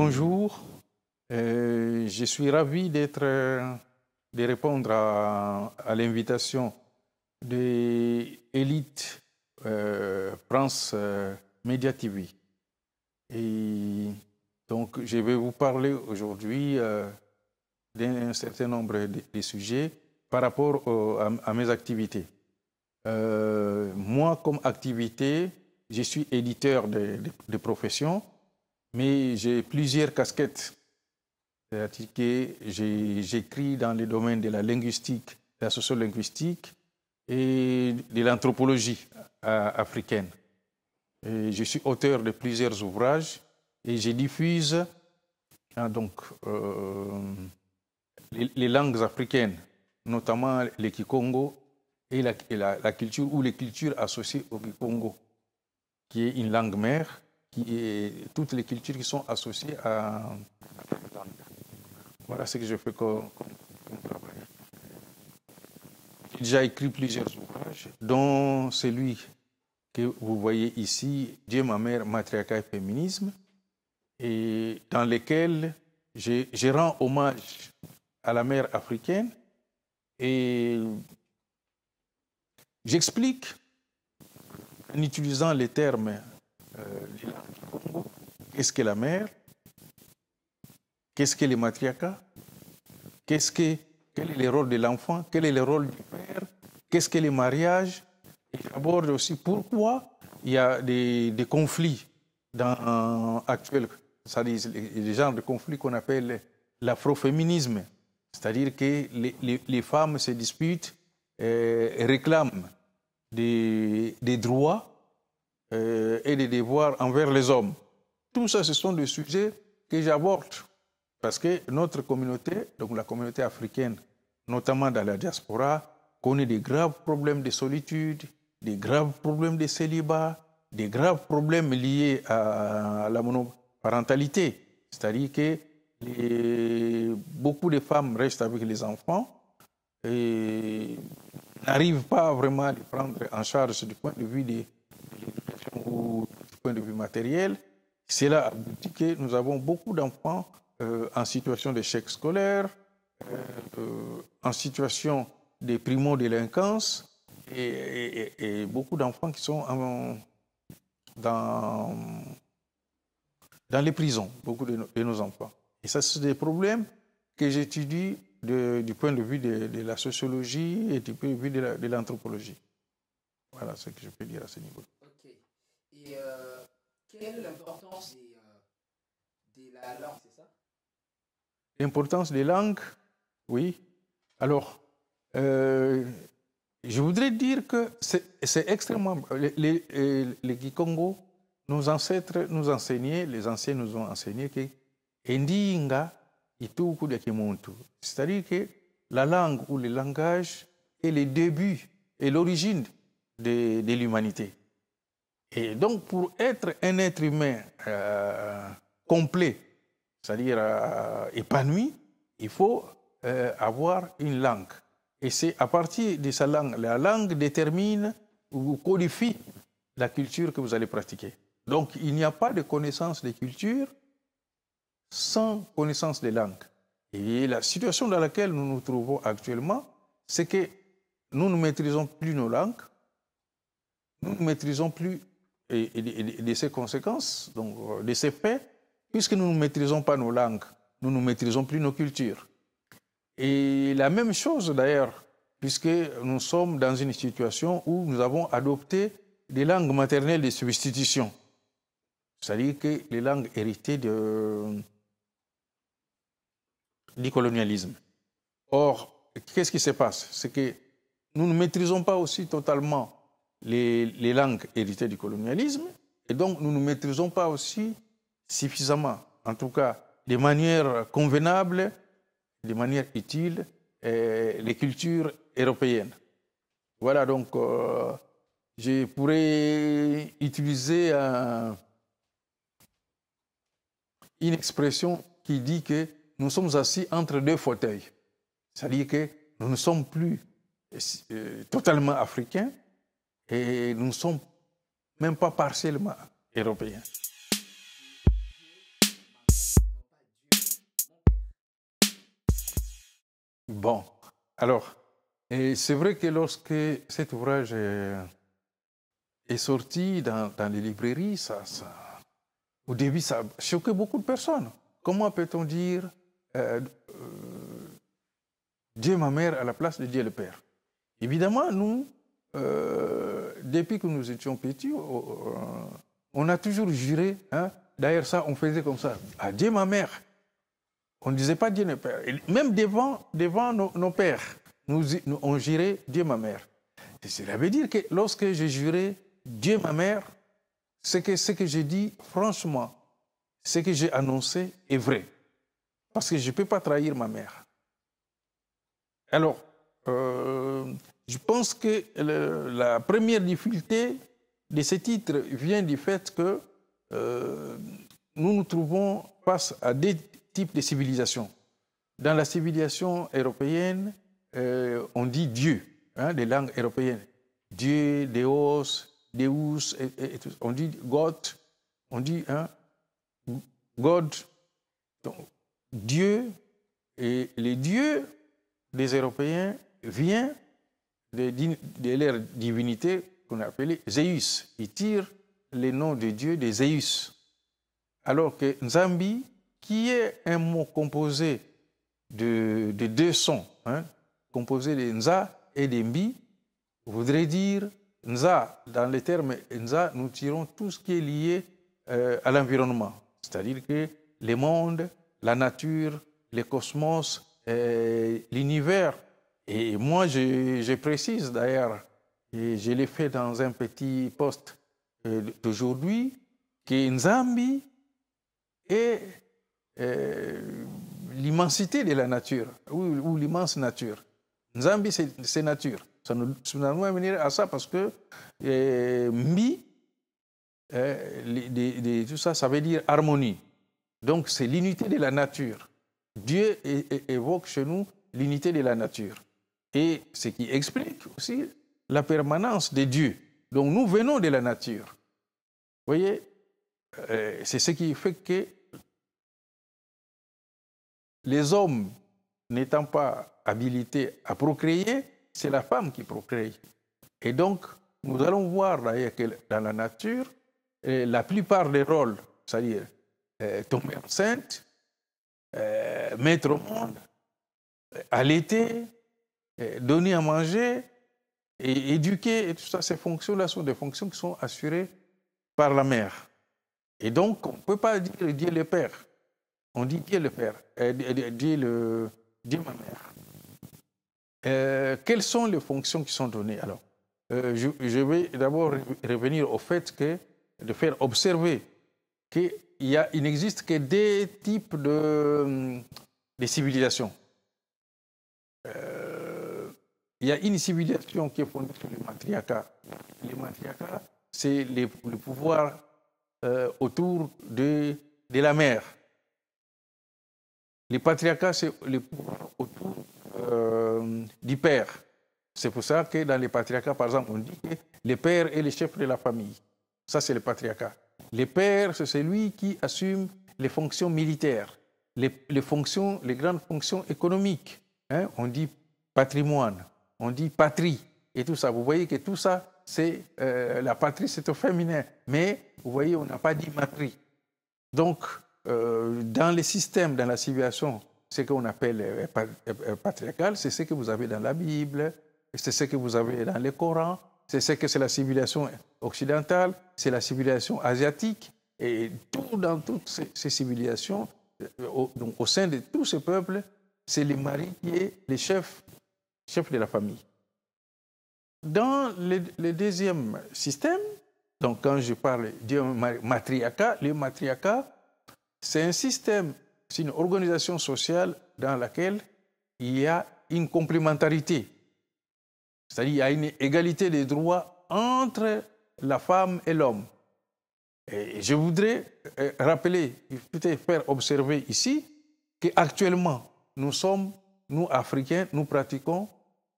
bonjour. Euh, je suis ravi d'être, de répondre à, l'invitation de Elite euh, France euh, Media TV. Et donc, je vais vous parler aujourd'hui d'un certain nombre de, sujets par rapport à, mes activités. moi, comme activité, je suis éditeur de profession mais j'ai plusieurs casquettes. j'écris dans les domaines de la linguistique, de la sociolinguistique et de l'anthropologie africaine. je suis auteur de plusieurs ouvrages et je diffuse hein, donc, euh, les, langues africaines, notamment le Kikongo et, la culture ou les cultures associées au Kikongo, qui est une langue mère et toutes les cultures qui sont associées à, Voilà ce que je fais comme, J'ai déjà écrit plusieurs ouvrages, dont celui que vous voyez ici, Dieu, ma mère, matriarcat et féminisme, et dans lequel je rends hommage à la mère africaine et j'explique en utilisant les termes euh, qu'est-ce que la mère Qu'est-ce que les matriarcats quest que, Quel est le rôle de l'enfant Quel est le rôle du père Qu'est-ce que les mariages Et j'aborde aussi pourquoi il y a des, conflits dans, actuels, cest les genres de conflits qu'on appelle l'afroféminisme, c'est-à-dire que les, femmes se disputent, euh, et réclament des droits euh, et les devoirs envers les hommes. Tout ça, ce sont des sujets que j'aborde parce que notre communauté, donc la communauté africaine, notamment dans la diaspora, connaît des graves problèmes de solitude, des graves problèmes de célibat, des graves problèmes liés à la monoparentalité. C'est-à-dire que les, beaucoup de femmes restent avec les enfants et n'arrivent pas vraiment à les prendre en charge du point de vue des ou du point de vue matériel, cela là que nous avons beaucoup d'enfants euh, en situation d'échec scolaire, euh, euh, en situation de primo-délinquance et, beaucoup d'enfants qui sont dans, dans les prisons, beaucoup de, nos enfants. Et ça, c'est des problèmes que j'étudie du point de vue de, la sociologie et du point de vue de l'anthropologie. voilà ce que je peux dire à ce niveau. Quelle est l'importance des, euh, de la langue, c'est ça L'importance des langues, oui. Alors, euh, je voudrais dire que c'est extrêmement... Les, les, Gikongo, nos ancêtres nous enseignaient, les anciens nous ont enseigné que C'est-à-dire que la langue ou le langage est le début et l'origine de l'humanité. Et donc, pour être un être humain euh, complet, c'est-à-dire euh, épanoui, il faut euh, avoir une langue. Et c'est à partir de sa langue, la langue détermine ou codifie la culture que vous allez pratiquer. Donc, il n'y a pas de connaissance des cultures sans connaissance des langues. Et la situation dans laquelle nous nous trouvons actuellement, c'est que nous ne maîtrisons plus nos langues, nous ne maîtrisons plus et, de ses conséquences, donc de ses faits, puisque nous ne maîtrisons pas nos langues, nous ne maîtrisons plus nos cultures. Et la même chose d'ailleurs, puisque nous sommes dans une situation où nous avons adopté des langues maternelles de substitution. C'est-à-dire que les langues héritées de, du colonialisme. Or, qu'est-ce qui se passe C'est que nous ne maîtrisons pas aussi totalement les, langues héritées du colonialisme, et donc nous ne maîtrisons pas aussi suffisamment, en tout cas de manière convenable, de manière utile, euh, les cultures européennes. Voilà, donc euh, je pourrais utiliser une expression qui dit que nous sommes assis entre deux fauteuils. C'est-à-dire que nous ne sommes plus euh, totalement africains, et nous ne sommes même pas partiellement européens. Bon, alors, c'est vrai que lorsque cet ouvrage est, sorti dans, les librairies, ça, ça, au début, ça choqué beaucoup de personnes. Comment peut-on dire euh, euh, Dieu ma mère à la place de Dieu le Père Évidemment, nous, euh, depuis que nous étions petits, oh, oh, euh, on a toujours juré. Hein. D'ailleurs, ça, on faisait comme ça. Adieu, ah, Dieu ma mère. On ne disait pas Dieu notre père. Même devant, devant nos, pères, nous, on jurait Dieu ma mère. Et cela veut dire que lorsque j'ai juré Dieu ma mère, c'est que ce que j'ai dit, franchement, ce que j'ai annoncé est vrai. Parce que je ne peux pas trahir ma mère. Alors, euh, je pense que la première difficulté de ce titre vient du fait que euh, nous nous trouvons face à des types de civilisations. Dans la civilisation européenne, euh, on dit Dieu, hein, des langues européennes. Dieu, Deus, Deus, on dit God, on dit hein, God, donc, Dieu, et les dieux des Européens viennent de, leur divinité qu'on appelait Zeus. Ils tirent le nom de Dieu de Zeus. Alors que Nzambi, qui est un mot composé de, deux sons, hein, composé de Nza et de Mbi, voudrait dire Nza, dans le terme Nza, nous tirons tout ce qui est lié euh, à l'environnement, c'est-à-dire que les mondes, la nature, le cosmos, euh, l'univers et moi, je, précise d'ailleurs, et je l'ai fait dans un petit poste euh, d'aujourd'hui, que Nzambi est euh, l'immensité de la nature, ou, l'immense nature. Nzambi, c'est nature. Ça nous, amène à ça parce que euh, mi, tout ça, ça veut dire harmonie. Donc, c'est l'unité de la nature. Dieu évoque chez nous l'unité de la nature et ce qui explique aussi la permanence des dieux. Donc nous venons de la nature. Vous voyez, euh, c'est ce qui fait que les hommes n'étant pas habilités à procréer, c'est la femme qui procrée. Et donc, nous allons voir d'ailleurs que dans la nature, euh, la plupart des rôles, c'est-à-dire euh, tomber enceinte, mettre au monde, allaiter, donner à manger, et éduquer, et tout ça, ces fonctions-là sont des fonctions qui sont assurées par la mère. Et donc, on ne peut pas dire Dieu le Père. On dit Dieu le Père, euh, Dieu, le, ma mère. Euh, quelles sont les fonctions qui sont données Alors, euh, je, vais d'abord revenir au fait que, de faire observer qu'il n'existe que deux types de, hum, de civilisations il y a une civilisation qui est fondée sur le matriarcat. Le matriarcat, c'est le pouvoir euh, autour de, la mère. Le patriarcat, c'est le pouvoir autour euh, du père. C'est pour ça que dans le patriarcat, par exemple, on dit que le père est le chef de la famille. Ça, c'est le patriarcat. Le père, c'est celui qui assume les fonctions militaires, les, fonctions, les grandes fonctions économiques. Hein. On dit patrimoine, on dit patrie et tout ça. Vous voyez que tout ça, c'est euh, la patrie, c'est au féminin. Mais vous voyez, on n'a pas dit matrie. Donc, euh, dans les systèmes, dans la civilisation, ce qu'on appelle euh, patriarcal, c'est ce que vous avez dans la Bible, c'est ce que vous avez dans le Coran, c'est ce que c'est la civilisation occidentale, c'est la civilisation asiatique. Et tout dans toutes ces, civilisations, au, donc, au sein de tous ces peuples, c'est les mari qui est le chef chef de la famille. Dans le, deuxième système, donc quand je parle du matriarcat, le matriarcat, c'est un système, c'est une organisation sociale dans laquelle il y a une complémentarité, c'est-à-dire il y a une égalité des droits entre la femme et l'homme. Et je voudrais euh, rappeler, peut-être faire observer ici, qu'actuellement, nous sommes, nous Africains, nous pratiquons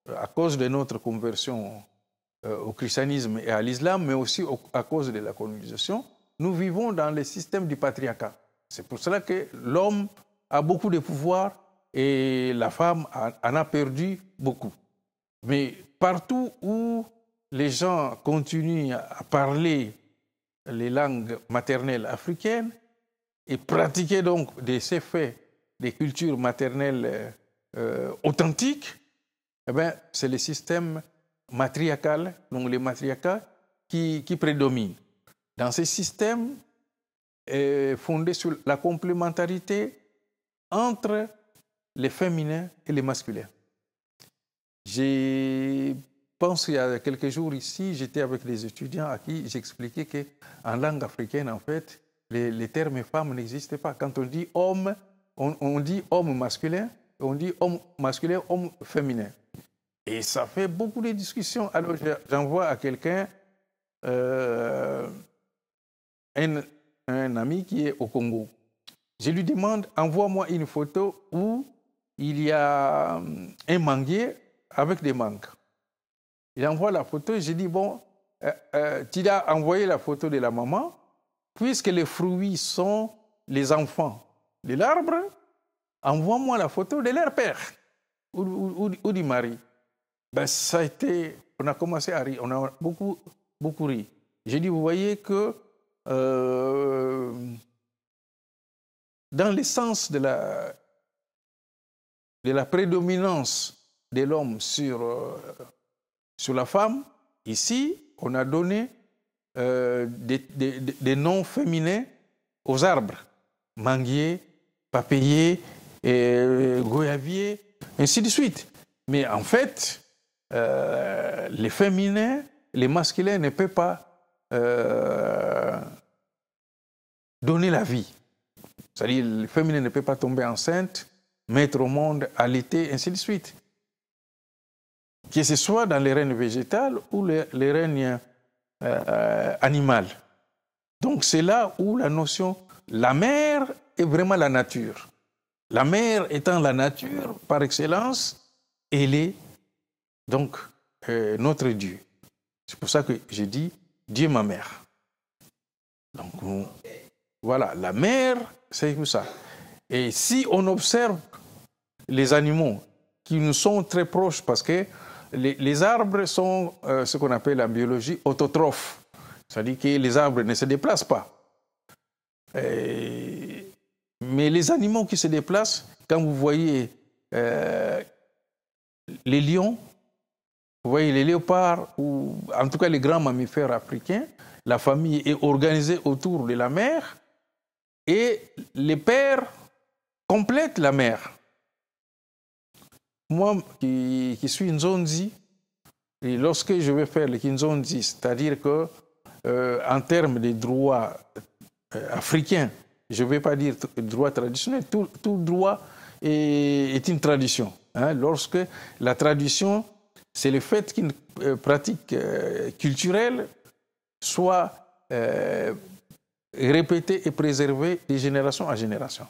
à cause de notre conversion euh, au christianisme et à l'islam, mais aussi à cause de la colonisation, nous vivons dans le système du patriarcat. C'est pour cela que l'homme a beaucoup de pouvoir et la femme en a perdu beaucoup. Mais partout où les gens continuent à parler les langues maternelles africaines et pratiquer donc de ces faits des cultures maternelles euh, authentiques, eh bien, c'est le système matriarcal, donc les matriarcat, qui, qui prédominent. Dans ce système fondés fondé sur la complémentarité entre les féminins et les masculins. J'ai pense qu'il y a quelques jours ici, j'étais avec des étudiants à qui j'expliquais qu'en langue africaine, en fait, les, termes femmes n'existent pas. Quand on dit homme, on dit homme masculin, on dit homme masculin, homme féminin. Et ça fait beaucoup de discussions. Alors j'envoie à quelqu'un euh, un, un, ami qui est au Congo. Je lui demande, envoie-moi une photo où il y a euh, un manguier avec des mangues. Il envoie la photo et je dis, bon, euh, tu as envoyé la photo de la maman, puisque les fruits sont les enfants les l'arbre, envoie-moi la photo de leur père ou, ou, du mari. Ben, ça a on a commencé à rire, on a beaucoup, beaucoup ri. J'ai dit, vous voyez que euh, dans le de la, de la prédominance de l'homme sur, euh, sur la femme, ici, on a donné euh, des, noms féminins aux arbres, manguier, papayer, et euh, Goyavier, ainsi de suite. Mais en fait, euh, les féminins, les masculins ne peuvent pas euh, donner la vie. C'est-à-dire, les féminins ne peuvent pas tomber enceinte, mettre au monde, allaiter, ainsi de suite. Que ce soit dans les règnes végétales ou les, règnes animales. Donc c'est là où la notion, la mère est vraiment la nature. La mer étant la nature par excellence, elle est donc euh, notre Dieu. C'est pour ça que j'ai dit Dieu ma mère. Donc voilà, la mer, c'est comme ça. Et si on observe les animaux qui nous sont très proches, parce que les, arbres sont euh, ce qu'on appelle en biologie autotrophes, c'est-à-dire que les arbres ne se déplacent pas. Et mais les animaux qui se déplacent, quand vous voyez euh, les lions, vous voyez les léopards, ou en tout cas les grands mammifères africains, la famille est organisée autour de la mer, et les pères complètent la mer. Moi qui, suis Nzonzi, et lorsque je vais faire le Kinzonzi, c'est-à-dire que euh, en termes des droits euh, africains, je ne vais pas dire droit traditionnel, tout, droit est, une tradition. Hein. lorsque la tradition, c'est le fait qu'une euh, pratique euh, culturelle soit euh, répétée et préservée de génération à génération.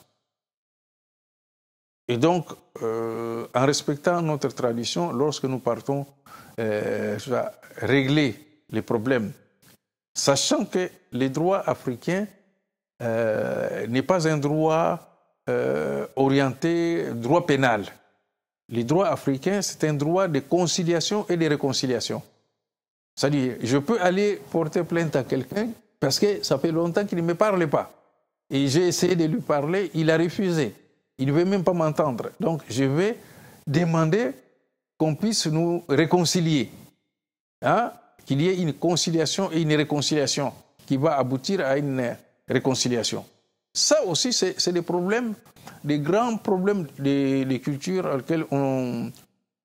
Et donc, en respectant notre tradition, lorsque nous partons régler les problèmes, sachant que les droits africains euh, n'est pas un droit euh, orienté droit pénal. Les droits africains, c'est un droit de conciliation et de réconciliation. C'est-à-dire, je peux aller porter plainte à quelqu'un parce que ça fait longtemps qu'il ne me parle pas. Et j'ai essayé de lui parler, il a refusé. Il ne veut même pas m'entendre. Donc, je vais demander qu'on puisse nous réconcilier. Hein, qu'il y ait une conciliation et une réconciliation qui va aboutir à une réconciliation. Ça aussi, c'est des problèmes, des grands problèmes des, cultures auxquelles on,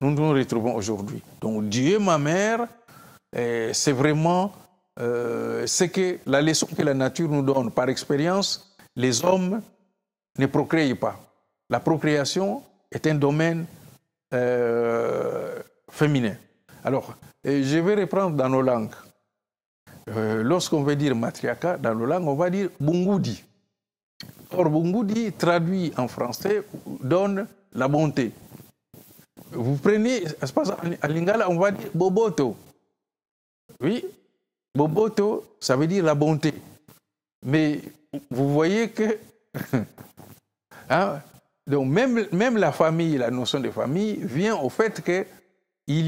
nous nous retrouvons aujourd'hui. Donc Dieu, ma mère, eh, c'est vraiment euh, que la leçon que la nature nous donne. Par expérience, les hommes ne procréent pas. La procréation est un domaine euh, féminin. Alors, eh, je vais reprendre dans nos langues. Euh, lorsqu'on veut dire matriaka dans le langue, on va dire bungudi. Or, bungudi, traduit en français, donne la bonté. Vous prenez, à Lingala, on va dire boboto. Oui, boboto, ça veut dire la bonté. Mais vous voyez que. Hein, donc, même, même la famille, la notion de famille, vient au fait qu'il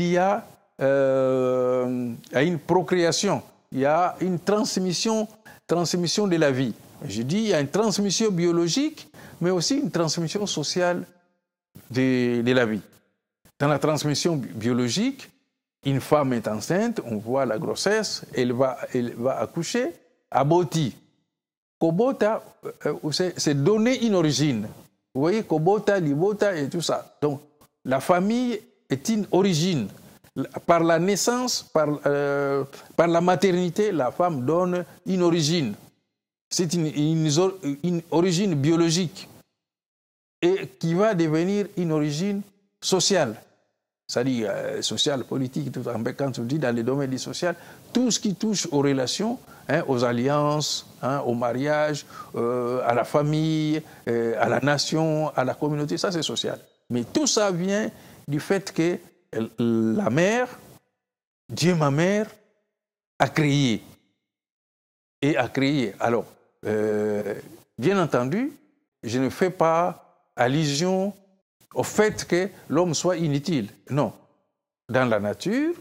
y a euh, une procréation il y a une transmission, transmission de la vie. Je dis, il y a une transmission biologique, mais aussi une transmission sociale de, la vie. Dans la transmission biologique, une femme est enceinte, on voit la grossesse, elle va, elle va accoucher, aboti. Kobota, euh, euh, c'est donner une origine. Vous voyez, Kobota, Libota et tout ça. Donc, la famille est une origine par la naissance, par, euh, par la maternité, la femme donne une origine. C'est une, origine biologique et qui va devenir une origine sociale. C'est-à-dire euh, sociale, politique, tout en quand on dit dans les domaines du social, tout ce qui touche aux relations, hein, aux alliances, hein, au mariage, euh, à la famille, à la nation, à la communauté, ça c'est social. Mais tout ça vient du fait que la mère, Dieu ma mère, a créé. Et a créé. Alors, euh, bien entendu, je ne fais pas allusion au fait que l'homme soit inutile. Non. Dans la nature,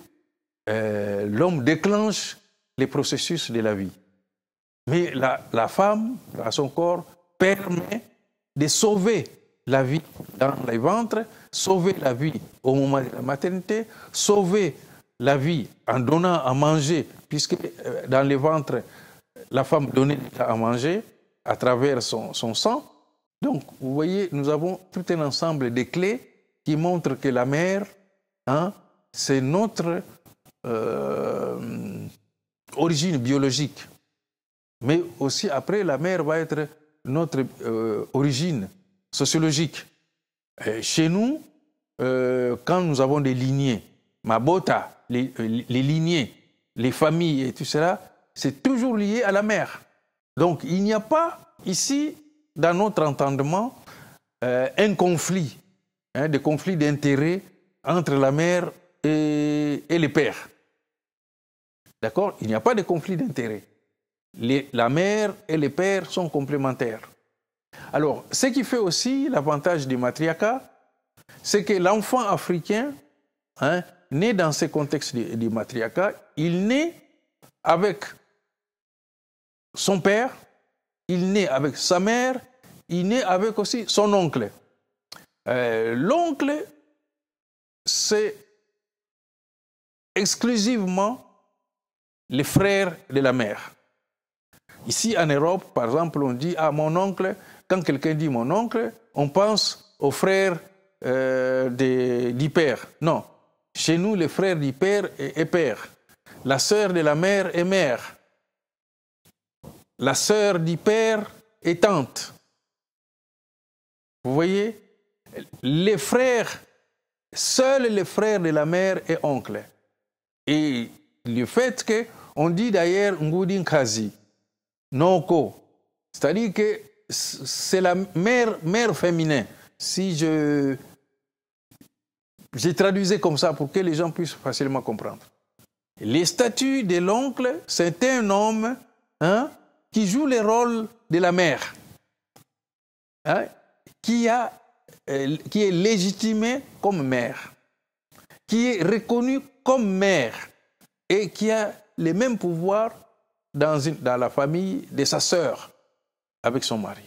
euh, l'homme déclenche les processus de la vie. Mais la, la femme, à son corps, permet de sauver la vie dans les ventres, sauver la vie au moment de la maternité, sauver la vie en donnant à manger, puisque euh, dans les ventres, la femme donnait à manger à travers son, sang. Donc, vous voyez, nous avons tout un ensemble de clés qui montrent que la mère, hein, c'est notre euh, origine biologique. Mais aussi après, la mère va être notre euh, origine sociologique. Euh, chez nous, euh, quand nous avons des lignées, Mabota, les, euh, les lignées, les familles et tout cela, c'est toujours lié à la mère. Donc il n'y a pas ici, dans notre entendement, un conflit, hein, des conflits d'intérêts entre la mère et, et les pères. D'accord Il n'y a pas de conflit d'intérêts. La mère et les pères sont complémentaires. Alors, ce qui fait aussi l'avantage du matriarcat, c'est que l'enfant africain, hein, né dans ce contexte du, matriarcat, il naît avec son père, il naît avec sa mère, il naît avec aussi son oncle. Euh, l'oncle, c'est exclusivement les frères de la mère. Ici en Europe, par exemple, on dit à ah, mon oncle, quand quelqu'un dit mon oncle, on pense aux frères euh, père. Non. Chez nous, les frères du père est, père. La sœur de la mère est mère. La sœur du père est tante. Vous voyez Les frères, seuls les frères de la mère et oncle. Et le fait que on dit d'ailleurs Ngoudin Kazi, Noko, c'est-à-dire que c'est la mère, mère féminin. Si je. J'ai traduisé comme ça pour que les gens puissent facilement comprendre. Les statues de l'oncle, c'est un homme hein, qui joue le rôle de la mère, hein, qui, a, euh, qui est légitimé comme mère, qui est reconnu comme mère et qui a les mêmes pouvoirs dans, dans la famille de sa sœur avec son mari.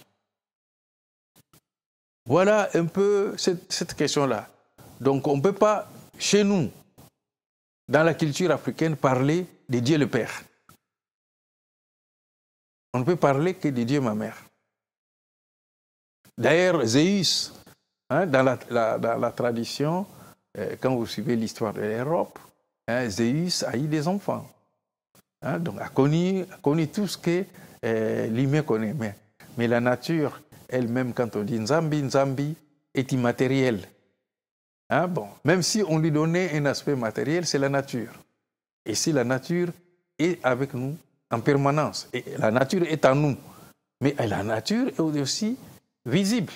Voilà un peu cette, question-là. Donc on ne peut pas, chez nous, dans la culture africaine, parler de Dieu le Père. On ne peut parler que de Dieu ma mère. D'ailleurs, Zeus, hein, dans, la, tradition, euh, quand vous suivez l'histoire de l'Europe, hein, a eu des enfants. Hein, donc, a connu, tout ce que euh, l'humain connaît. Mais la nature elle-même, quand on dit Nzambi, Nzambi, est immatérielle. Hein, bon. Même si on lui donnait un aspect matériel, c'est la nature. Et si la nature est avec nous en permanence, et la nature est en nous, mais la nature est aussi visible.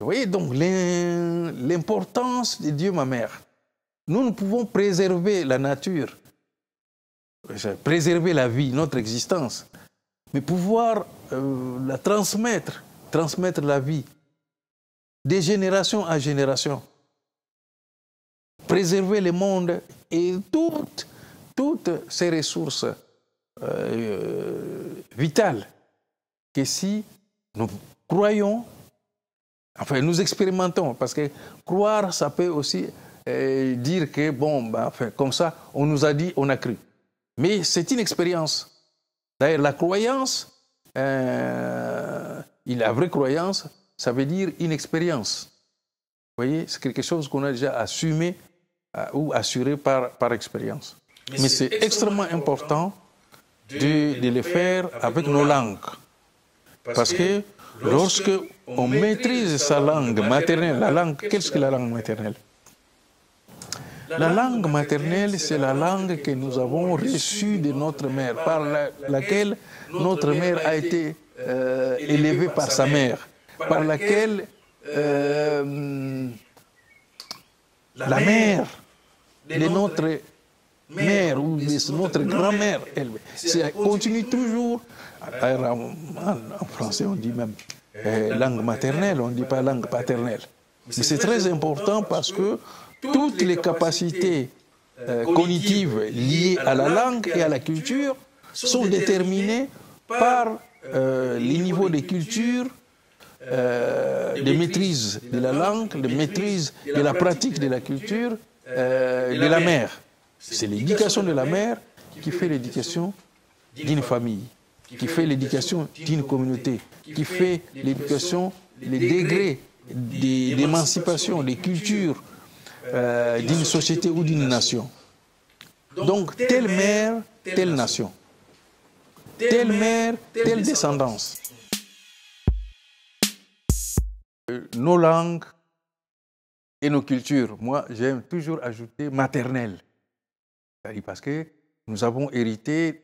Vous voyez donc l'importance de Dieu, ma mère. Nous, nous pouvons préserver la nature, euh, préserver la vie, notre existence, mais pouvoir euh, la transmettre, transmettre la vie des génération à génération, préserver le monde et toutes, toutes ces ressources euh, euh, vitales que si nous croyons, enfin nous expérimentons, parce que croire, ça peut aussi dire que, bon, bah comme ça, on nous a dit, on a cru. Mais c'est une expérience. D'ailleurs, la croyance, euh, la vraie croyance, ça veut dire une expérience. Vous voyez, c'est quelque chose qu'on a déjà assumé euh, ou assuré par, par expérience. Mais, c'est extrêmement important de, de, le faire avec nos langues. Parce que lorsque on maîtrise sa langue maternelle, la langue, qu'est-ce que la langue maternelle la langue maternelle, c'est la langue que nous avons reçue de notre mère, par laquelle notre mère a été euh, élevée par sa mère, par laquelle euh, la mère de notre mère ou notre grand-mère, elle, continue toujours, en, français on dit même euh, langue maternelle, on ne dit pas langue paternelle. Mais c'est très important parce que toutes les capacités euh, cognitives liées à la langue et à la culture sont déterminées par euh, les niveaux de culture, euh, de maîtrise de la langue, de maîtrise de la pratique de la culture de la mère. C'est l'éducation de la mère qui fait l'éducation d'une famille, qui fait l'éducation d'une communauté, qui fait l'éducation, les degrés d'émancipation, des cultures euh, d'une société ou d'une nation. Donc, telle mère, telle nation. Telle mère, telle descendance. Euh, nos langues et nos cultures. Moi, j'aime toujours ajouter maternelle. Parce que nous avons hérité,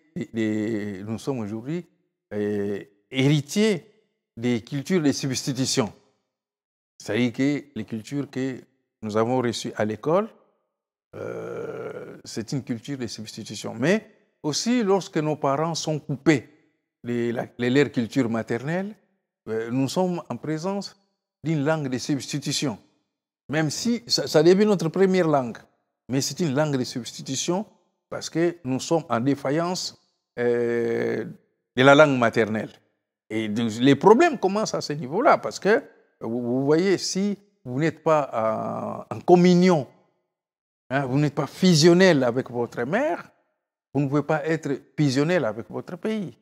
nous sommes aujourd'hui euh, héritiers des cultures de substitution. C'est-à-dire que les cultures que nous avons reçu à l'école, euh, c'est une culture de substitution. Mais aussi, lorsque nos parents sont coupés de leur culture maternelle, euh, nous sommes en présence d'une langue de substitution. Même si ça, devient notre première langue, mais c'est une langue de substitution parce que nous sommes en défaillance euh, de la langue maternelle. Et les problèmes commencent à ce niveau-là parce que, vous voyez, si vous n'êtes pas euh, en, communion, hein, vous n'êtes pas fusionnel avec votre mère, vous ne pouvez pas être fusionnel avec votre pays.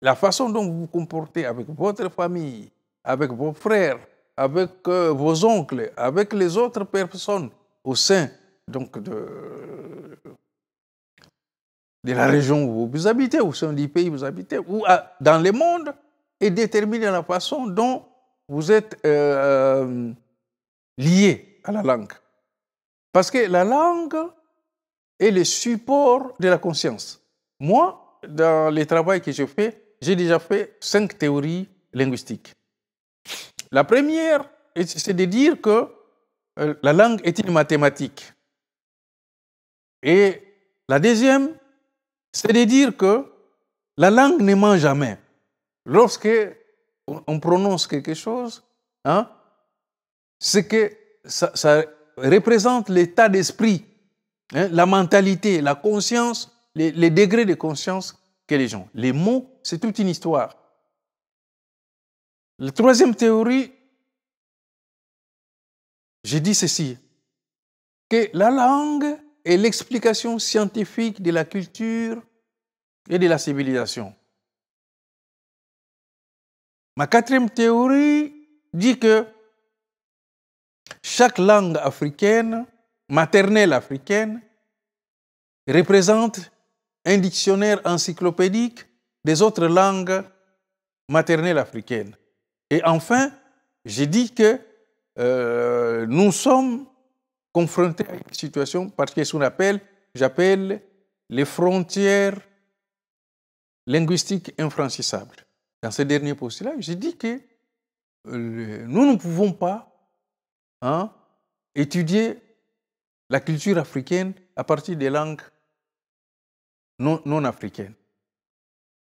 La façon dont vous vous comportez avec votre famille, avec vos frères, avec euh, vos oncles, avec les autres personnes au sein donc de, la région où vous habitez, au sein du pays où vous habitez, ou dans le monde, et à la façon dont vous êtes euh, lié à la langue. Parce que la langue est le support de la conscience. Moi, dans les travaux que je fais, j'ai déjà fait cinq théories linguistiques. La première, c'est de dire que euh, la langue est une mathématique. Et la deuxième, c'est de dire que la langue ne ment jamais. Lorsque on prononce quelque chose, hein, c'est que ça, représente l'état d'esprit, hein, la mentalité, la conscience, les, les, degrés de conscience que les gens. Les mots, c'est toute une histoire. La troisième théorie, j'ai dit ceci, que la langue est l'explication scientifique de la culture et de la civilisation. Ma quatrième théorie dit que chaque langue africaine, maternelle africaine, représente un dictionnaire encyclopédique des autres langues maternelles africaines. Et enfin, j'ai dit que euh, nous sommes confrontés à une situation parce que ce appelle, j'appelle les frontières linguistiques infranchissables. Dans ce dernier postulat, j'ai dit que euh, nous ne pouvons pas Hein, étudier la culture africaine à partir des langues non, africaines.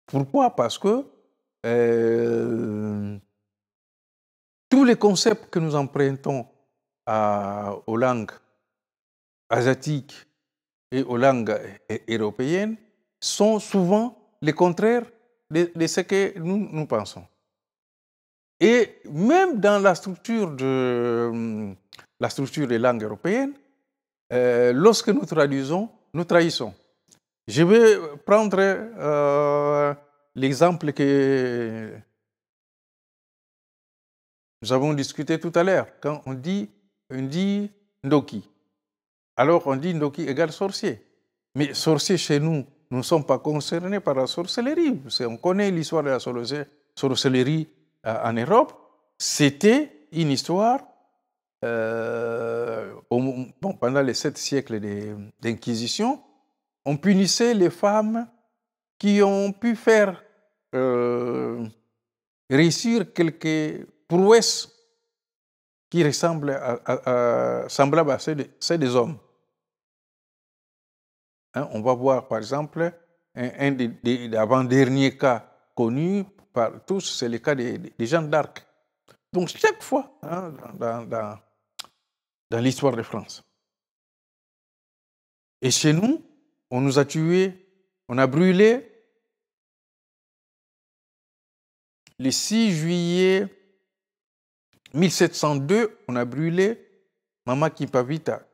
Pourquoi Parce que euh, tous les concepts que nous empruntons aux langues asiatiques et aux langues européennes sont souvent les contraires de, ce que nous pensons. Et même dans la structure de euh, la structure des langues européennes, euh, lorsque nous traduisons, nous trahissons. Je vais prendre euh, l'exemple que nous avons discuté tout à l'heure. Quand on dit, on dit Ndoki, alors on dit Ndoki égale sorcier. Mais sorcier chez nous, nous ne sommes pas concernés par la sorcellerie. On connaît l'histoire de la sorcellerie euh, en Europe, c'était une histoire, euh, bon, pendant les sept siècles d'Inquisition, on punissait les femmes qui ont pu faire euh, réussir quelques prouesses qui ressemblent à, celles, des hommes. Hein, on va voir, par exemple, un, des avant-derniers cas connus par tous, c'est le cas des, gens d'Arc. Donc chaque fois, hein, dans, l'histoire de France. Et chez nous, on nous a tués, on a brûlé le 6 juillet 1702, on a brûlé Mama Kimpavita,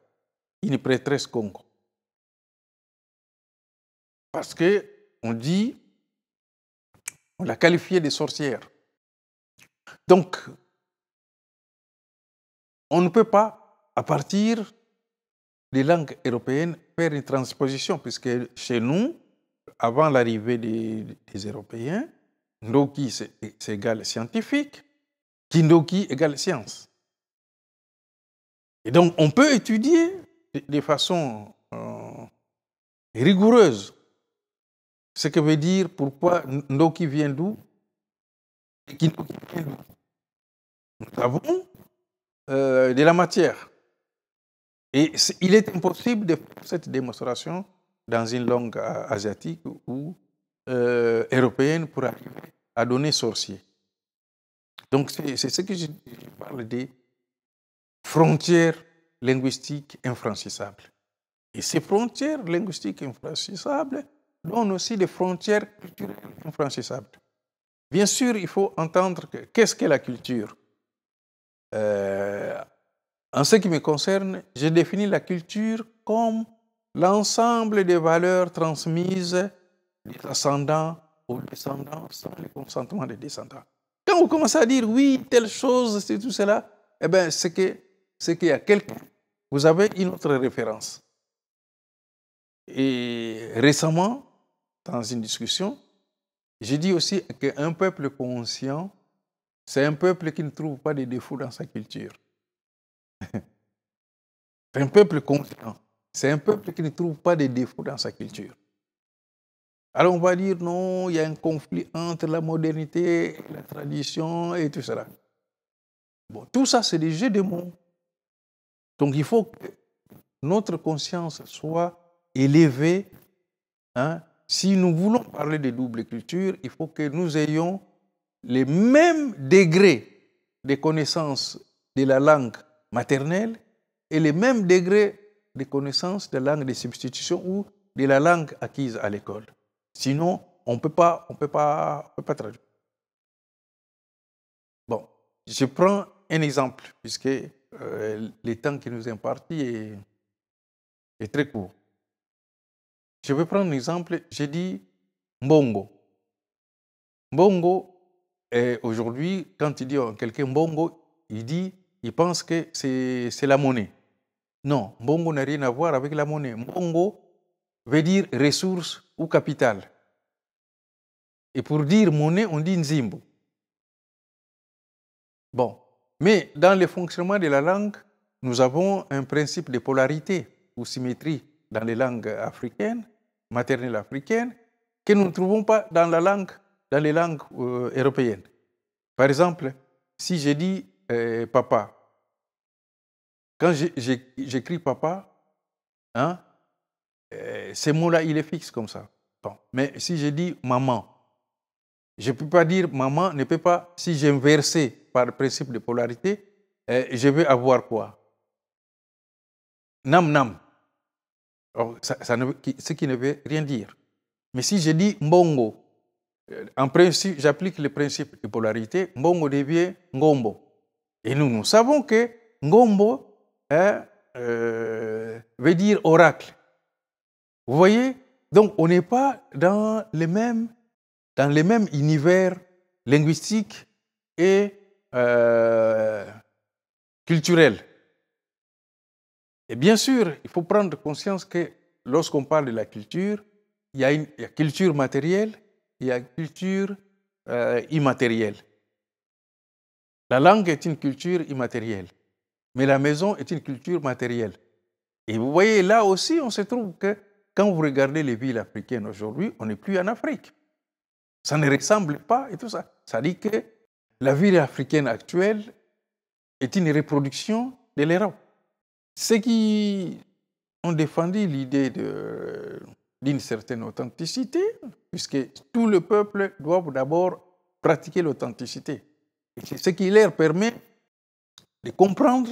une prêtresse Congo. Parce que on dit on l'a qualifiée de sorcière. Donc, on ne peut pas, à partir des langues européennes, faire une transposition, puisque chez nous, avant l'arrivée des, Européens, Ndoki, c'est égal scientifique, Kindoki égale science. Et donc, on peut étudier de, façon euh, rigoureuse ce que veut dire pourquoi qui vient d'où et qui vient d'où. Nous avons euh, de la matière. Et il est impossible de faire cette démonstration dans une langue euh, asiatique ou euh, européenne pour arriver à donner sorcier. Donc c'est ce que je, je parle des frontières linguistiques infranchissables. Et ces frontières linguistiques infranchissables, donne aussi des frontières culturelles infranchissables. Bien sûr, il faut entendre qu'est-ce que qu'est la culture. Euh, en ce qui me concerne, j'ai défini la culture comme l'ensemble des valeurs transmises des ascendants aux descendants sans le consentement des descendants. Quand vous commencez à dire oui, telle chose, c'est tout cela, eh bien, c'est qu'il y a quelqu'un. Vous avez une autre référence. Et récemment, dans une discussion, j'ai dit aussi qu'un peuple conscient, c'est un peuple qui ne trouve pas de défauts dans sa culture. un peuple conscient, c'est un peuple qui ne trouve pas de défauts dans sa culture. Alors on va dire non, il y a un conflit entre la modernité, la tradition et tout cela. Bon, tout ça, c'est des jeux de mots. Donc il faut que notre conscience soit élevée hein, si nous voulons parler de double culture, il faut que nous ayons les mêmes degrés de connaissance de la langue maternelle et les mêmes degrés de connaissance de la langue de substitution ou de la langue acquise à l'école. Sinon, on ne peut pas, on peut pas traduire. Bon, je prends un exemple puisque euh, le temps qui nous est imparti est très court. Je vais prendre un exemple. J'ai dit Mbongo. Mbongo, aujourd'hui, quand il dit à quelqu'un Mbongo, il dit, il pense que c'est la monnaie. Non, Mbongo n'a rien à voir avec la monnaie. Mbongo veut dire ressource ou capital. Et pour dire monnaie, on dit Nzimbo. Bon, mais dans le fonctionnement de la langue, nous avons un principe de polarité ou symétrie dans les langues africaines, maternelles africaines, que nous ne trouvons pas dans, la langue, dans les langues euh, européennes. Par exemple, si je dis euh, papa, quand j'écris papa, hein, euh, ce mot-là, il est fixe comme ça. Mais si je dis maman, je ne peux pas dire maman ne peut pas, si j'ai inversé par le principe de polarité, je vais avoir quoi Nam nam ça, ce qui ne veut rien dire. Mais si je dis mbongo, euh, en principe, j'applique le principe de polarité, mbongo devient ngombo. Et nous, nous savons que ngombo hein, euh, veut dire oracle. Vous voyez Donc, on n'est pas dans le même dans les mêmes univers linguistiques et euh, culturel. culturels. Et bien sûr, il faut prendre conscience que lorsqu'on parle de la culture, il y a, une, culture matérielle, il y a une culture euh, immatérielle. La langue est une culture immatérielle, mais la maison est une culture matérielle. Et vous voyez, là aussi, on se trouve que quand vous regardez les villes africaines aujourd'hui, on n'est plus en Afrique. Ça ne ressemble pas et tout ça. Ça dit que la ville africaine actuelle est une reproduction de l'Europe. Ceux qui ont défendu l'idée d'une certaine authenticité, puisque tout le peuple doit d'abord pratiquer l'authenticité. ce qui leur permet de comprendre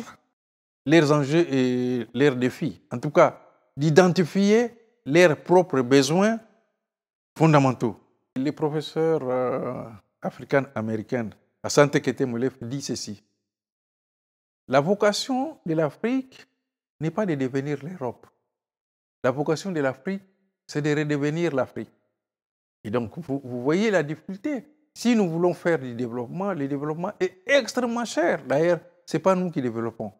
leurs enjeux et leurs défis. En tout cas, d'identifier leurs propres besoins fondamentaux. Le professeur euh, africain-américain Asante Kete dit ceci. La vocation de l'Afrique n'est pas de devenir l'Europe. La vocation de l'Afrique, c'est de redevenir l'Afrique. Et donc, vous, voyez la difficulté. Si nous voulons faire du développement, le développement est extrêmement cher. D'ailleurs, ce n'est pas nous qui développons.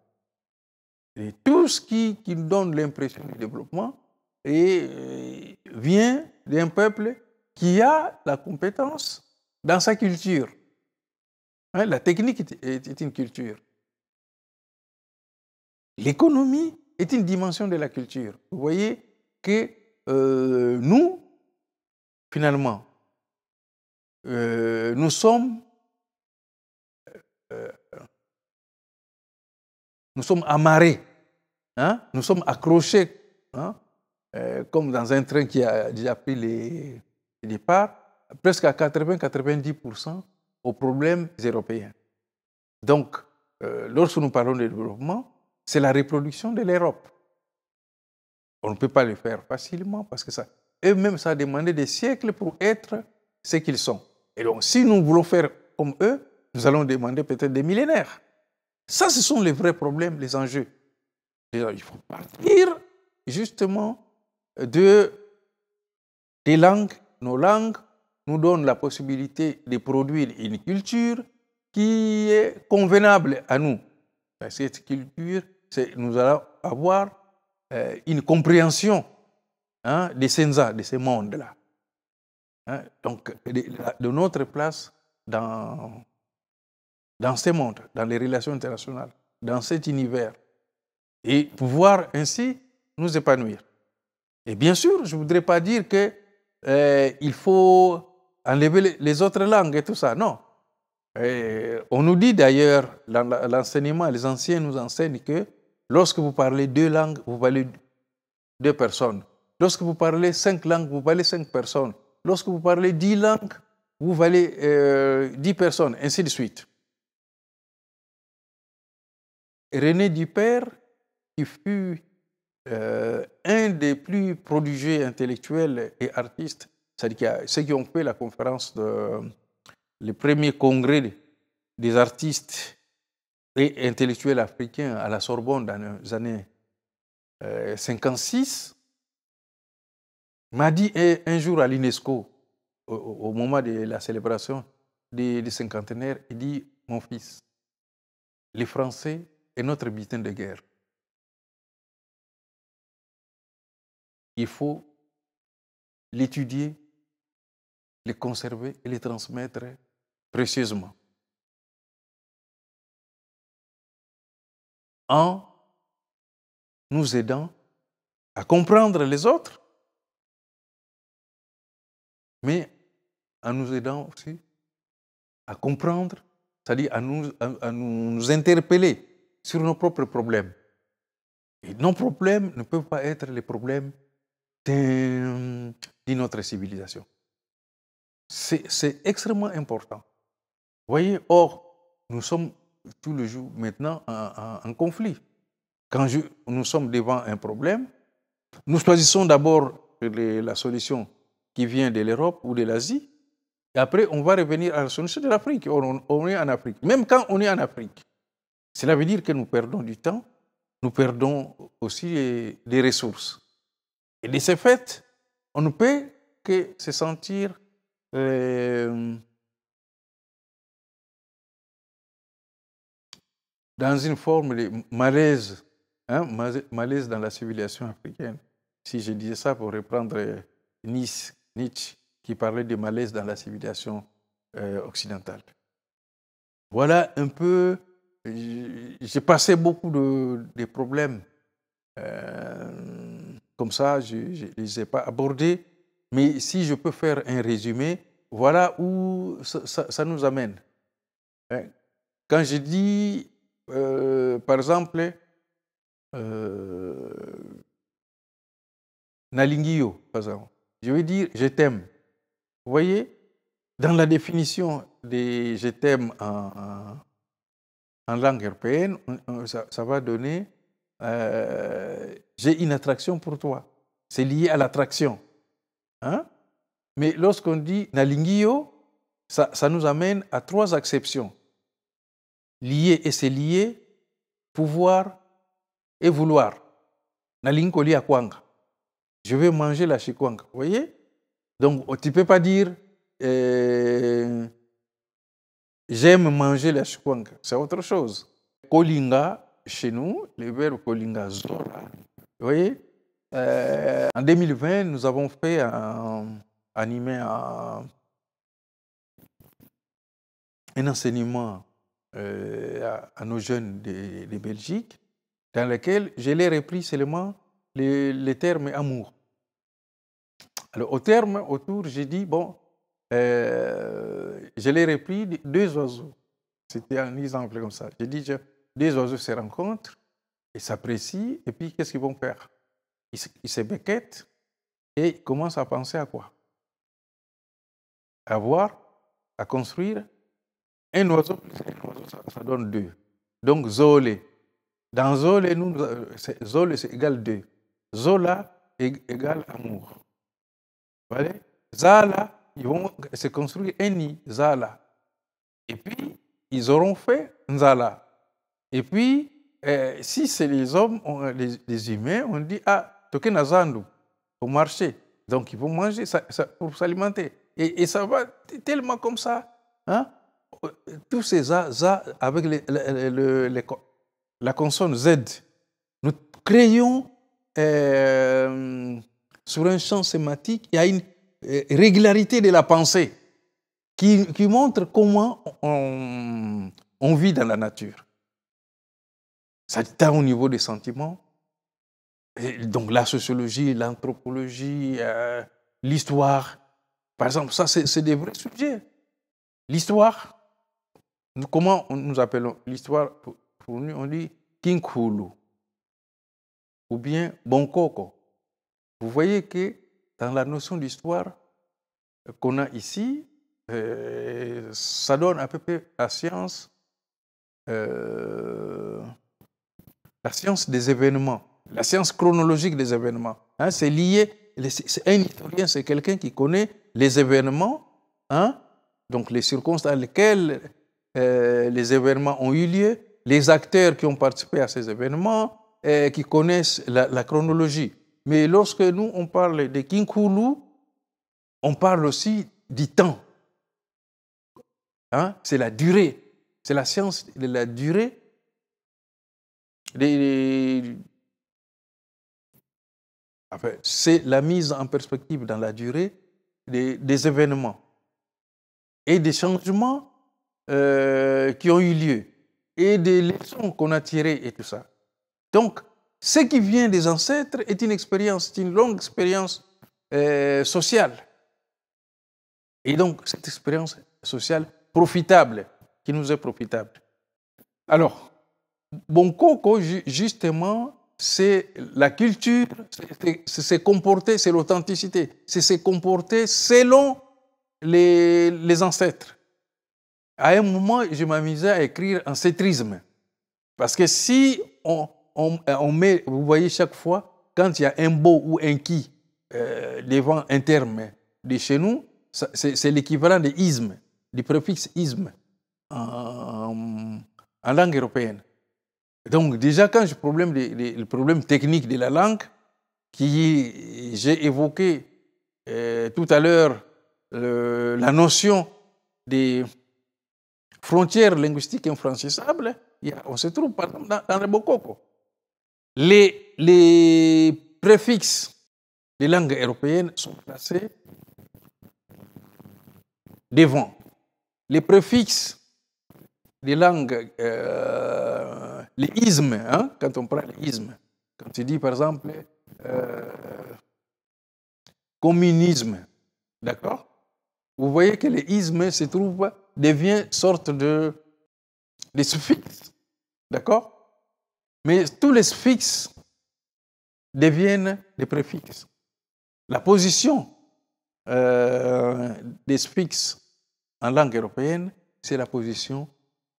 Et tout ce qui, qui donne l'impression du développement et, euh, vient d'un peuple qui a la compétence dans sa culture. Hein, la technique est une culture l'économie est une dimension de la culture. Vous voyez que euh, nous, finalement, euh, nous sommes euh, nous sommes amarrés, hein, nous sommes accrochés, hein, comme dans un train qui a déjà pris les, les départs, presque à 80-90% aux problèmes européens. Donc, lorsque nous parlons de développement, c'est la reproduction de l'Europe. On ne peut pas le faire facilement parce que ça, eux-mêmes, ça a demandé des siècles pour être ce qu'ils sont. Et donc, si nous voulons faire comme eux, nous allons demander peut-être des millénaires. Ça, ce sont les vrais problèmes, les enjeux. Il faut partir justement de, des langues. Nos langues nous donnent la possibilité de produire une culture qui est convenable à nous. Cette culture nous allons avoir euh, une compréhension hein, des Senza, de ces mondes là hein, donc, de, notre place dans, dans ce monde, dans les relations internationales, dans cet univers, et pouvoir ainsi nous épanouir. Et bien sûr, je ne voudrais pas dire que euh, il faut enlever les autres langues et tout ça. Non. Euh, on nous dit d'ailleurs, l'enseignement, les anciens nous enseignent que Lorsque vous parlez deux langues, vous valez deux personnes. Lorsque vous parlez cinq langues, vous valez cinq personnes. Lorsque vous parlez dix langues, vous valez euh, dix personnes, ainsi de suite. René Dupère, qui fut euh, un des plus prodigés intellectuels et artistes, c'est-à-dire ceux qui ont fait la conférence, de, le premier congrès des artistes et intellectuel africain à la Sorbonne dans les années 56, euh, m'a dit eh, un jour à l'UNESCO, au, moment de la célébration du cinquantenaire, il dit, mon fils, les Français est notre butin de guerre. Il faut l'étudier, le conserver et le transmettre précieusement. en nous aidant à comprendre les autres, mais en nous aidant aussi à comprendre, c'est-à-dire à nous, nous interpeller sur nos propres problèmes. Et nos problèmes ne peuvent pas être les problèmes de, autre notre civilisation. C'est extrêmement important. Vous voyez, or, nous sommes tout le jour maintenant en, conflit. Quand nous sommes devant un problème, nous choisissons d'abord la solution qui vient de l'Europe ou de l'Asie, et après on va revenir à la solution de l'Afrique. On, on, est en Afrique. Même quand on est en Afrique, cela veut dire que nous perdons du temps, nous perdons aussi des ressources. Et de ce fait, on ne peut que se sentir euh, dans une forme de hein, malaise, malaise dans la civilisation africaine. Si je disais ça pour reprendre euh, Nietzsche, qui parlait de malaise dans la civilisation euh, occidentale. Voilà un peu, j'ai passé beaucoup de, problèmes euh, comme ça, je ne les ai pas abordés, mais si je peux faire un résumé, voilà où ça, nous amène. Hein. Quand je dis euh, par exemple, euh, Nalingio, je veux dire je t'aime. Vous voyez, dans la définition de « je t'aime en, langue européenne, ça, va donner euh, j'ai une attraction pour toi. C'est lié à l'attraction. Hein? Mais lorsqu'on dit Nalingio, ça, ça nous amène à trois exceptions. Lié et c'est lié, pouvoir et vouloir. Je vais manger la chikwang, Vous voyez Donc, oh, tu ne peux pas dire euh, j'aime manger la chikwang, C'est autre chose. Kolinga, chez nous, le verbe Kolinga Vous voyez euh, En 2020, nous avons fait un, animé un enseignement euh, à, à, nos jeunes de, Belgique, dans lequel je l'ai repris seulement les, terme termes amour. Alors, au terme, autour, j'ai dit, bon, euh, je l'ai repris, deux oiseaux. C'était un exemple comme ça. J'ai dit, deux oiseaux se rencontrent, ils s'apprécient, et puis qu'est-ce qu'ils vont faire ils, se becquettent et ils commencent à penser à quoi À voir, à construire un oiseau plus un oiseau, ça, donne deux. Donc Zole. Dans Zole, nous, euh, Zole, c'est égal deux. Zola égale amour. Vous voyez Zala, ils vont se construire un nid, Zala. Et puis, ils auront fait Nzala. Et puis, euh, si c'est les hommes, les, humains, on dit Ah, toke nous au marché. Donc, ils vont manger pour s'alimenter. Et, et, ça va tellement comme ça. Hein? tous ces A, avec la consonne Z, nous créons euh, sur un champ sématique, il y a une euh, régularité de la pensée qui, qui montre comment on, vit dans la nature. Ça tient au niveau des sentiments. donc la sociologie, l'anthropologie, euh, l'histoire, par exemple, ça c'est des vrais sujets. L'histoire, Comment on, nous appelons l'histoire pour, nous On dit Kinkulu ou bien Bonkoko. Vous voyez que dans la notion d'histoire euh, qu'on a ici, euh, ça donne à peu près la science, euh, la science des événements, la science chronologique des événements. Hein, c'est lié, un historien, c'est quelqu'un qui connaît les événements, hein, donc les circonstances dans lesquelles euh, les événements ont eu lieu, les acteurs qui ont participé à ces événements, euh, qui connaissent la, chronologie. Mais lorsque nous, on parle de Kinkulu, on parle aussi du temps. Hein? C'est la durée. C'est la science de la durée. c'est la mise en perspective dans la durée des, des événements et des changements euh, qui ont eu lieu et des leçons qu'on a tirées et tout ça. Donc, ce qui vient des ancêtres est une expérience, c'est une longue expérience euh, sociale. Et donc, cette expérience sociale profitable, qui nous est profitable. Alors, coco, justement, c'est la culture, c'est se comporter, c'est l'authenticité, c'est se comporter selon les, les ancêtres à un moment, je m'amusais à écrire en cétrisme. Parce que si on, met, vous voyez chaque fois, quand il y a un beau ou un qui devant euh, un terme de chez nous, c'est l'équivalent de isme, du préfixe isme en, langue européenne. Donc déjà, quand je problème le problème technique de la langue, qui j'ai évoqué euh, tout à l'heure la notion des frontière linguistique infranchissable, on se trouve par exemple dans, le Bokoko. Les, préfixes des langues européennes sont placés devant. Les préfixes des langues, euh, les ismes, hein, quand on prend les ismes, quand tu dis par exemple euh, communisme, d'accord Vous voyez que les ismes se trouvent devient sorte de, de suffixe. D'accord Mais tous les suffixes deviennent des préfixes. La position euh, des suffixes en langue européenne, c'est la position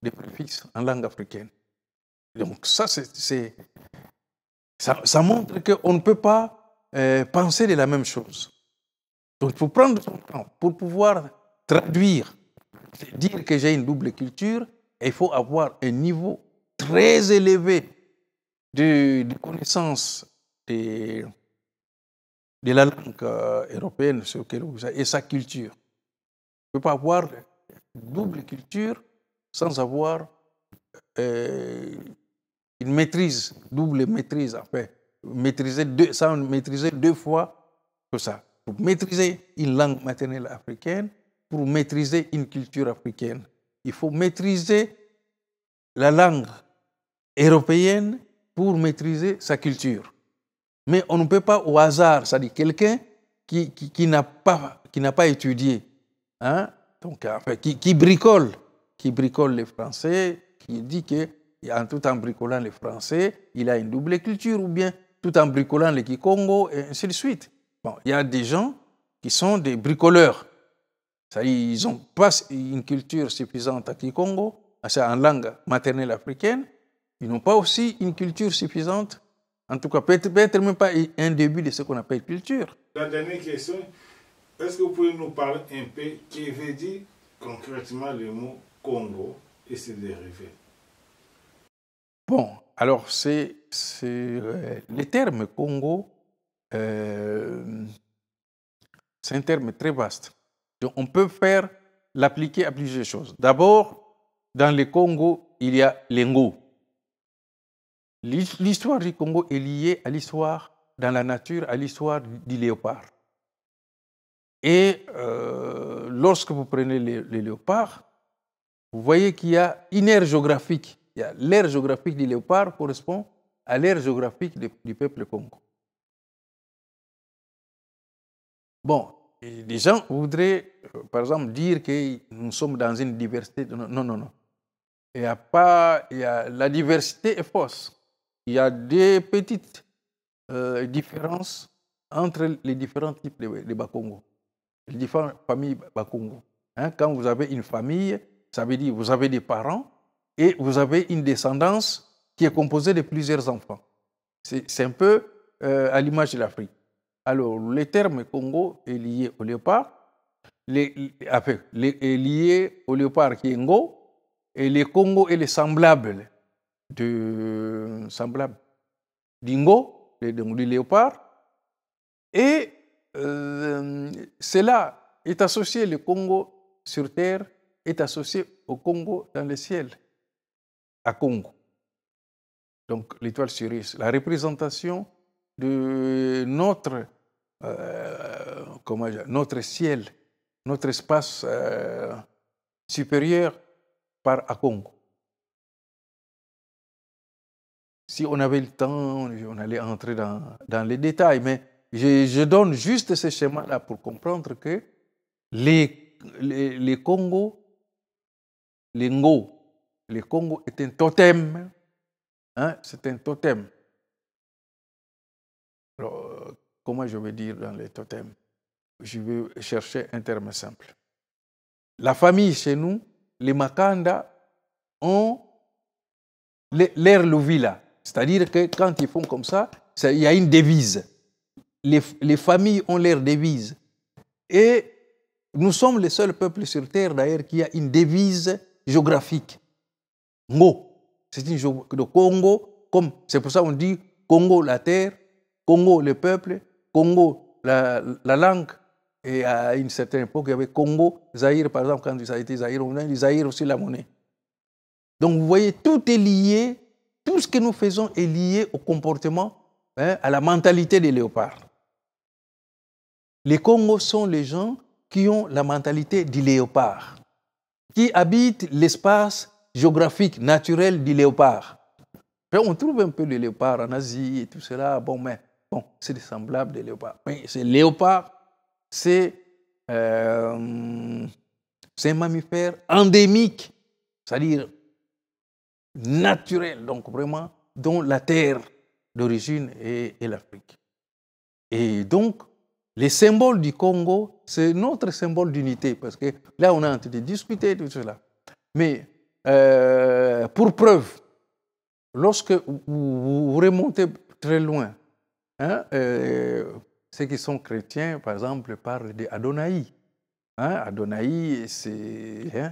des préfixes en langue africaine. Donc ça, c'est, ça, montre qu'on ne peut pas euh, penser de la même chose. Donc il faut prendre temps pour pouvoir traduire dire que j'ai une double culture, il faut avoir un niveau très élevé de, connaissance de, de, la langue euh, européenne et sa culture. On ne peut pas avoir double culture sans avoir euh, une maîtrise, double maîtrise, fait, maîtriser deux, sans maîtriser deux fois que ça. maîtriser une langue maternelle africaine, pour maîtriser une culture africaine. Il faut maîtriser la langue européenne pour maîtriser sa culture. Mais on ne peut pas au hasard, c'est-à-dire quelqu'un qui, qui, n'a pas, qui pas étudié, hein, donc, qui, bricole, qui bricole les Français, qui dit que en, tout en bricolant les Français, il a une double culture, ou bien tout en bricolant les Kikongo, et ainsi de suite. Bon, il y a des gens qui sont des bricoleurs, ça, ils n'ont pas une culture suffisante à Kikongo, en langue maternelle africaine. Ils n'ont pas aussi une culture suffisante, en tout cas peut-être même pas un début de ce qu'on appelle culture. La dernière question, est-ce que vous pouvez nous parler un peu qui veut dire concrètement le mot Congo et ses dérivés Bon, alors c'est euh, le terme Congo, euh, c'est un terme très vaste on peut faire l'appliquer à plusieurs choses. D'abord, dans le Congo, il y a l'engo. L'histoire du Congo est liée à l'histoire dans la nature, à l'histoire du léopard. Et euh, lorsque vous prenez le léopard, vous voyez qu'il y a une aire géographique. L'aire géographique du léopard correspond à l'aire géographique du peuple congo. Bon, les gens voudraient, euh, par exemple, dire que nous sommes dans une diversité. Non, non, non. Il a pas, la diversité est fausse. Il y a des petites euh, différences entre les différents types de, Bakongo, les différentes familles Bakongo. Hein. quand vous avez une famille, ça veut dire vous avez des parents et vous avez une descendance qui est composée de plusieurs enfants. C'est un peu euh, à l'image de l'Afrique. Alors, le terme Congo est lié au léopard, est lié au léopard qui et le Congo est le semblable de, semblable d'ingo, du léopard. Et euh, cela est associé, le Congo sur terre est associé au Congo dans le ciel, à Congo. Donc l'étoile cerise, la représentation de notre euh, comment notre ciel, notre espace euh, supérieur par Akongo. Si on avait le temps, on allait entrer dans, dans les détails, mais je, donne juste ce schéma-là pour comprendre que les, les, les les Ngo, les Congo est un totem. Hein, c'est un totem. Alors, comment je vais dire dans les totems Je vais chercher un terme simple. La famille chez nous, les Makanda ont l'air Louvila. C'est-à-dire que quand ils font comme ça, il y a une devise. Les, familles ont leur devise. Et nous sommes le seul peuple sur Terre, d'ailleurs, qui a une devise géographique. Ngo. C'est une de Congo, comme c'est pour ça qu'on dit Congo la terre, Congo le peuple, Congo, la, langue, et à une certaine époque, il y avait Congo, Zaïre, par exemple, quand ça a été Zaïre, on a dit Zaïre aussi la monnaie. Donc vous voyez, tout est lié, tout ce que nous faisons est lié au comportement, hein, à la mentalité des léopards. Les Congos sont les gens qui ont la mentalité du léopard, qui habitent l'espace géographique naturel du léopard. on trouve un peu les léopards en Asie et tout cela, bon, mais Bon, c'est semblable des léopards. Mais c'est léopard, euh, c'est un mammifère endémique, c'est-à-dire naturel, donc vraiment dont la terre d'origine est, l'Afrique. Et donc, les symboles du Congo, c'est notre symbole d'unité, parce que là, on a en train de discuter de cela. Mais euh, pour preuve, lorsque vous remontez très loin, Hein, euh, ceux qui sont chrétiens, par exemple, parlent d'Adonai. Hein? Adonai, hein,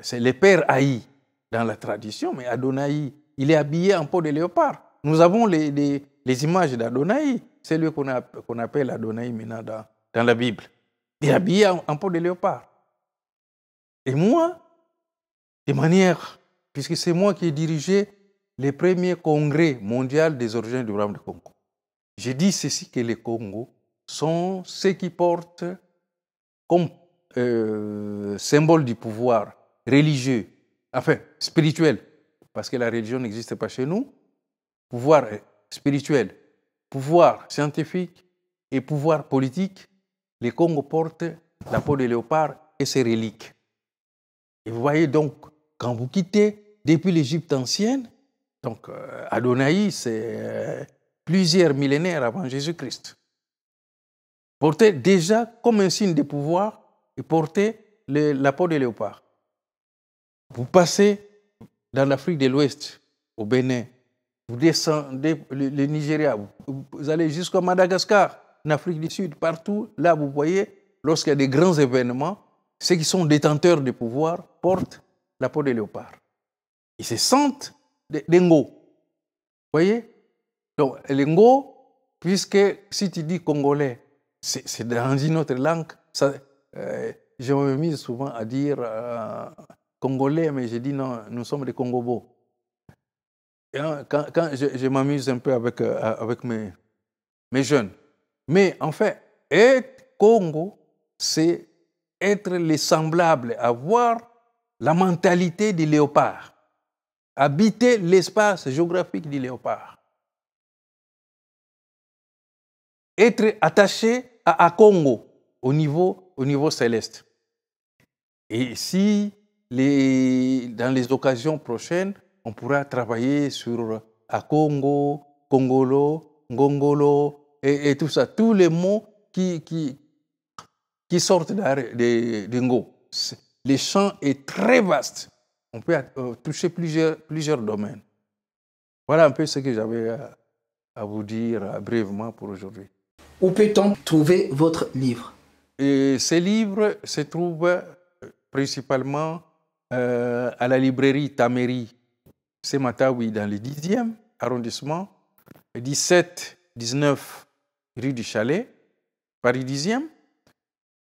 c'est le père Haï dans la tradition, mais Adonai, il est habillé en peau de léopard. Nous avons les, les, images d'Adonai. C'est lui qu'on appelle Adonai maintenant dans, la Bible. Il est habillé en, peau de léopard. Et moi, de manière, puisque c'est moi qui ai dirigé le premier congrès mondial des origines du Rame de Congo. J'ai dit ceci que les Congos sont ceux qui portent comme euh, symbole du pouvoir religieux, enfin spirituel, parce que la religion n'existe pas chez nous, pouvoir euh, spirituel, pouvoir scientifique et pouvoir politique, les Congos portent la peau de léopard et ses reliques. Et vous voyez donc, quand vous quittez depuis l'Égypte ancienne, donc euh, Adonai, c'est euh, plusieurs millénaires avant Jésus-Christ, portait déjà comme un signe de pouvoir, et portait la peau de léopard. Vous passez dans l'Afrique de l'Ouest, au Bénin, vous descendez le, Nigeria, vous, allez jusqu'à Madagascar, en Afrique du Sud, partout, là vous voyez, lorsqu'il y a des grands événements, ceux qui sont détenteurs de pouvoir portent la peau de léopard. Ils se sentent dingo. Vous voyez donc, lingo, puisque si tu dis congolais, c'est dans une autre langue. Ça, euh, je me mis souvent à dire euh, congolais, mais je dis non, nous sommes des Congobos. Et quand, je, m'amuse un peu avec, euh, avec mes, mes jeunes. Mais en fait, être Congo, c'est être les semblables, avoir la mentalité du léopard, habiter l'espace géographique du léopard. être attaché à Akongo au niveau, au niveau céleste. Et si les, dans les occasions prochaines, on pourra travailler sur Akongo, Congolo, Ngongolo et, tout ça, tous les mots qui, qui, qui sortent des Le champ est très vaste. On peut euh, toucher plusieurs, plusieurs domaines. Voilà un peu ce que j'avais à vous dire euh, brièvement pour aujourd'hui. Où peut-on trouver votre livre Et Ces livres se trouvent euh, principalement euh, à la librairie Tameri, ce matin, dans le 10e arrondissement, 17, 19 rue du Chalet, Paris 10e.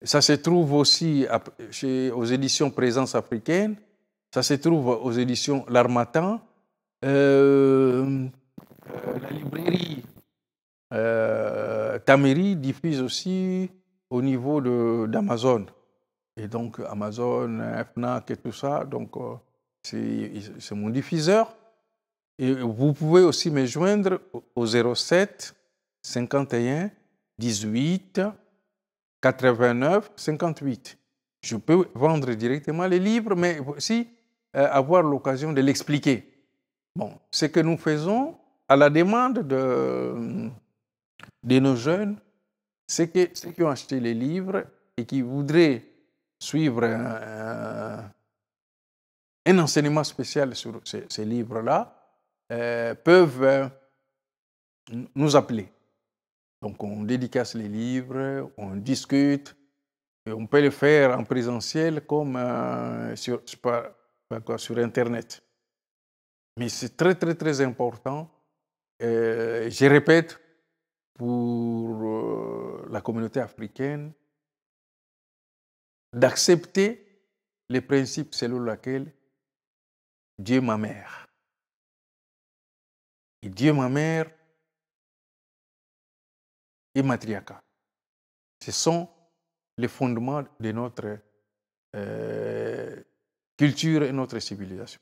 Ça se trouve aussi chez, aux éditions Présence africaine. Ça se trouve aux éditions L'Armatan. Euh, la librairie euh, diffuse aussi au niveau d'Amazon. Et donc, Amazon, FNAC et tout ça, donc euh, c'est mon diffuseur. Et vous pouvez aussi me joindre au 07 51 18 89 58. Je peux vendre directement les livres, mais aussi euh, avoir l'occasion de l'expliquer. Bon, ce que nous faisons à la demande de, de nos jeunes, que ceux qui ont acheté les livres et qui voudraient suivre euh, un enseignement spécial sur ces, livres-là euh, peuvent euh, nous appeler. Donc on dédicace les livres, on discute, on peut le faire en présentiel comme sur, sur Internet. Mais c'est très très très important. je répète, pour euh, la communauté africaine d'accepter les principes selon lesquels Dieu ma mère. Et Dieu ma mère et Matriaka. Ce sont les fondements de notre euh, culture et notre civilisation.